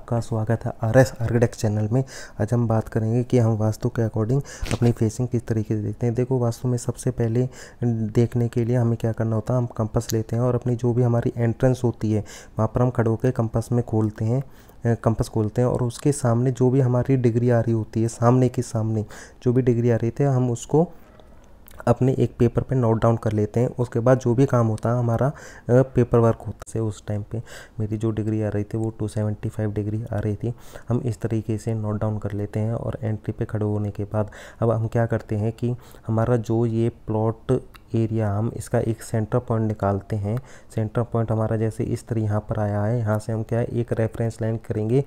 आपका स्वागत है आर एस आर्किटेक्ट चैनल में आज हम बात करेंगे कि हम वास्तु के अकॉर्डिंग अपनी फेसिंग किस तरीके से देखते हैं देखो वास्तु में सबसे पहले देखने के लिए हमें क्या करना होता है हम कंपस लेते हैं और अपनी जो भी हमारी एंट्रेंस होती है वहाँ पर हम खड़े होकर कंपस में खोलते हैं कंपस खोलते हैं और उसके सामने जो भी हमारी डिग्री आ रही होती है सामने के सामने जो भी डिग्री आ रही थी हम उसको अपने एक पेपर पे नोट डाउन कर लेते हैं उसके बाद जो भी काम होता है हमारा पेपर वर्क होता है उस टाइम पे मेरी जो डिग्री आ रही थी वो 275 डिग्री आ रही थी हम इस तरीके से नोट डाउन कर लेते हैं और एंट्री पे खड़े होने के बाद अब हम क्या करते हैं कि हमारा जो ये प्लॉट एरिया हम इसका एक सेंटर पॉइंट निकालते हैं सेंटर पॉइंट हमारा जैसे इस तरह यहाँ पर आया है यहाँ से हम क्या है एक रेफरेंस लाइन करेंगे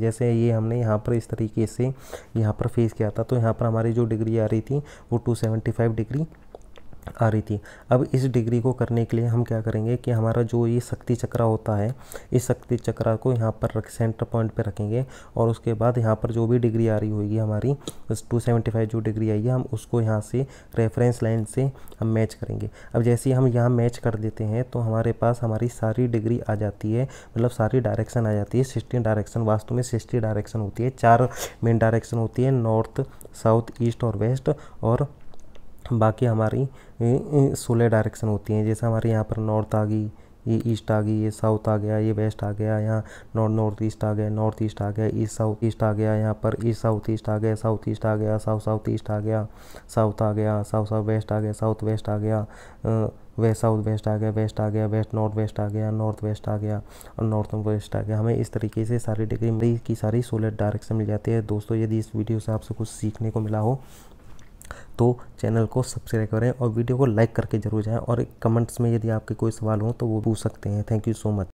जैसे ये हमने यहाँ पर इस तरीके से यहाँ पर फेस किया था तो यहाँ पर हमारी जो डिग्री आ रही थी वो टू डिग्री आ रही थी अब इस डिग्री को करने के लिए हम क्या करेंगे कि हमारा जो ये शक्ति चक्र होता है इस शक्ति चक्रा को यहाँ पर रख सेंटर पॉइंट पे रखेंगे और उसके बाद यहाँ पर जो भी डिग्री आ रही होगी हमारी टू सेवेंटी फाइव जो डिग्री आई है हम उसको यहाँ से रेफरेंस लाइन से हम मैच करेंगे अब जैसे ही हम यहाँ मैच कर देते हैं तो हमारे पास हमारी सारी डिग्री आ जाती है मतलब सारी डायरेक्शन आ जाती है सिक्सटीन डायरेक्शन वास्तव में सिक्सटी डायरेक्शन होती है चार मेन डायरेक्शन होती है नॉर्थ साउथ ईस्ट और वेस्ट और बाकी हमारी सोलह डायरेक्शन होती हैं जैसे हमारे यहाँ पर नॉर्थ आ गई ये ईस्ट आ गई ये साउथ आ गया ये वेस्ट आ गया यहाँ नॉर्थ नॉर्थ ईस्ट आ गया नॉर्थ ईस्ट आ गया ईस्ट साउथ ईस्ट आ गया यहाँ पर ईस्ट साउथ ईस्ट आ गया साउथ ईस्ट आ गया साउथ साउथ ईस्ट आ गया साउथ आ गया साउथ साउथ वेस्ट आ गया साउथ वेस्ट आ गया वेस्ट साउथ वेस्ट आ गया वेस्ट आ गया वेस्ट नॉर्थ वेस्ट आ गया नॉर्थ वेस्ट आ गया और नॉर्थ वेस्ट आ गया हमें इस तरीके से सारी डिग्री की सारी सोलह डायरेक्शन मिल जाती है दोस्तों यदि इस वीडियो से आपसे कुछ सीखने को मिला हो तो चैनल को सब्सक्राइब करें और वीडियो को लाइक करके जरूर जाएँ और कमेंट्स में यदि आपके कोई सवाल हो तो वो पूछ सकते हैं थैंक यू सो मच